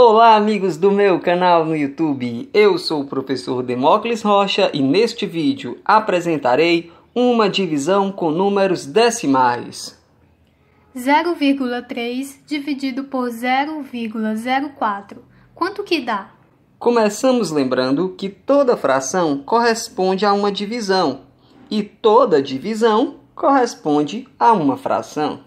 Olá, amigos do meu canal no YouTube. Eu sou o professor Demócles Rocha e neste vídeo apresentarei uma divisão com números decimais. 0,3 dividido por 0,04. Quanto que dá? Começamos lembrando que toda fração corresponde a uma divisão e toda divisão corresponde a uma fração.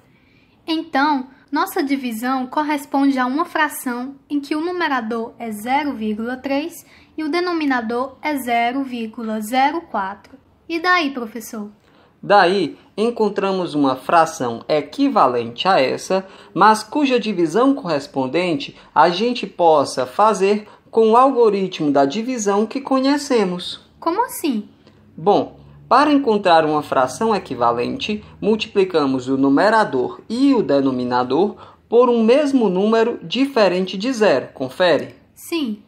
Então, nossa divisão corresponde a uma fração em que o numerador é 0,3 e o denominador é 0,04. E daí, professor? Daí, encontramos uma fração equivalente a essa, mas cuja divisão correspondente a gente possa fazer com o algoritmo da divisão que conhecemos. Como assim? Bom, para encontrar uma fração equivalente, multiplicamos o numerador e o denominador por um mesmo número diferente de zero. Confere? Sim.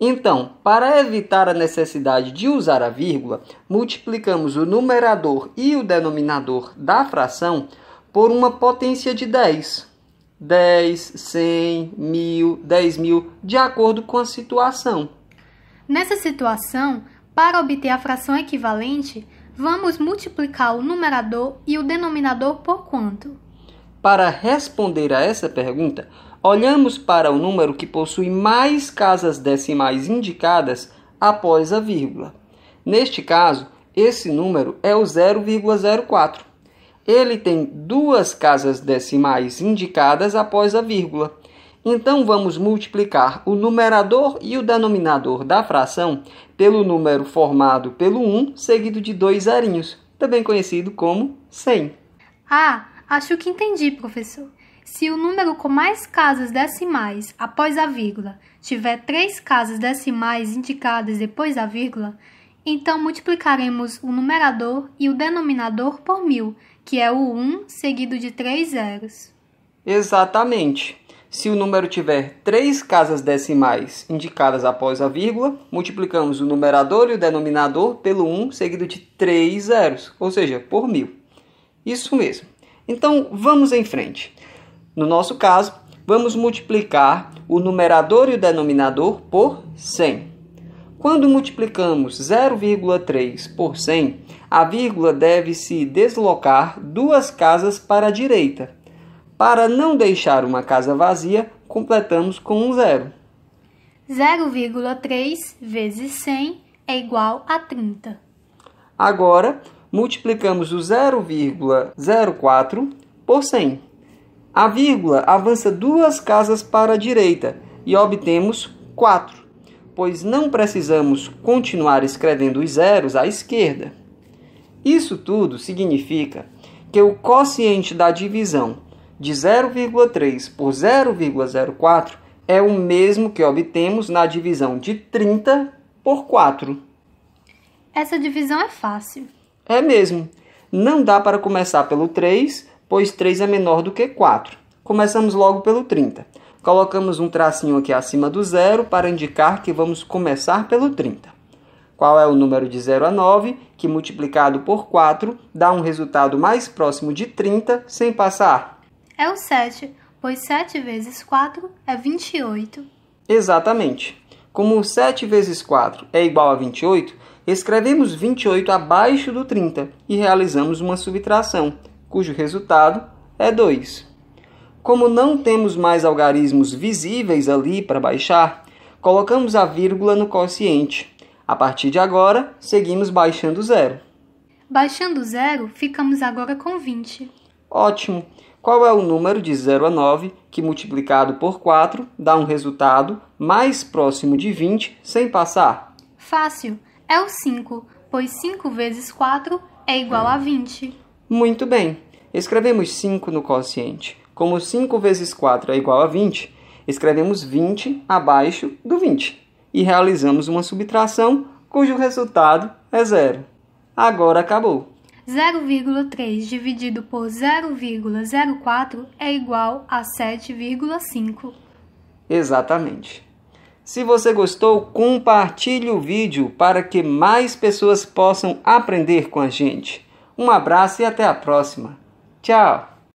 Então, para evitar a necessidade de usar a vírgula, multiplicamos o numerador e o denominador da fração por uma potência de 10. 10, 100, 1000, 10000, mil, de acordo com a situação. Nessa situação, para obter a fração equivalente, vamos multiplicar o numerador e o denominador por quanto? Para responder a essa pergunta, olhamos para o número que possui mais casas decimais indicadas após a vírgula. Neste caso, esse número é o 0,04. Ele tem duas casas decimais indicadas após a vírgula então vamos multiplicar o numerador e o denominador da fração pelo número formado pelo 1 seguido de dois zerinhos, também conhecido como 100. Ah, acho que entendi, professor. Se o número com mais casas decimais após a vírgula tiver três casas decimais indicadas depois da vírgula, então multiplicaremos o numerador e o denominador por mil, que é o 1 seguido de três zeros. Exatamente. Se o número tiver três casas decimais indicadas após a vírgula, multiplicamos o numerador e o denominador pelo 1 seguido de três zeros, ou seja, por mil. Isso mesmo. Então vamos em frente. No nosso caso, vamos multiplicar o numerador e o denominador por 100. Quando multiplicamos 0,3 por 100, a vírgula deve se deslocar duas casas para a direita, para não deixar uma casa vazia, completamos com um zero. 0,3 vezes 100 é igual a 30. Agora, multiplicamos o 0,04 por 100. A vírgula avança duas casas para a direita e obtemos 4, pois não precisamos continuar escrevendo os zeros à esquerda. Isso tudo significa que o quociente da divisão de 0,3 por 0,04 é o mesmo que obtemos na divisão de 30 por 4. Essa divisão é fácil. É mesmo. Não dá para começar pelo 3, pois 3 é menor do que 4. Começamos logo pelo 30. Colocamos um tracinho aqui acima do zero para indicar que vamos começar pelo 30. Qual é o número de 0 a 9, que multiplicado por 4 dá um resultado mais próximo de 30 sem passar é o 7, pois 7 vezes 4 é 28. Exatamente. Como 7 vezes 4 é igual a 28, escrevemos 28 abaixo do 30 e realizamos uma subtração, cujo resultado é 2. Como não temos mais algarismos visíveis ali para baixar, colocamos a vírgula no quociente. A partir de agora, seguimos baixando zero. Baixando zero, ficamos agora com 20. Ótimo! Qual é o número de 0 a 9 que multiplicado por 4 dá um resultado mais próximo de 20 sem passar? Fácil! É o 5, pois 5 vezes 4 é igual a 20. Muito bem! Escrevemos 5 no quociente. Como 5 vezes 4 é igual a 20, escrevemos 20 abaixo do 20 e realizamos uma subtração cujo resultado é zero. Agora acabou. 0,3 dividido por 0,04 é igual a 7,5. Exatamente. Se você gostou, compartilhe o vídeo para que mais pessoas possam aprender com a gente. Um abraço e até a próxima. Tchau!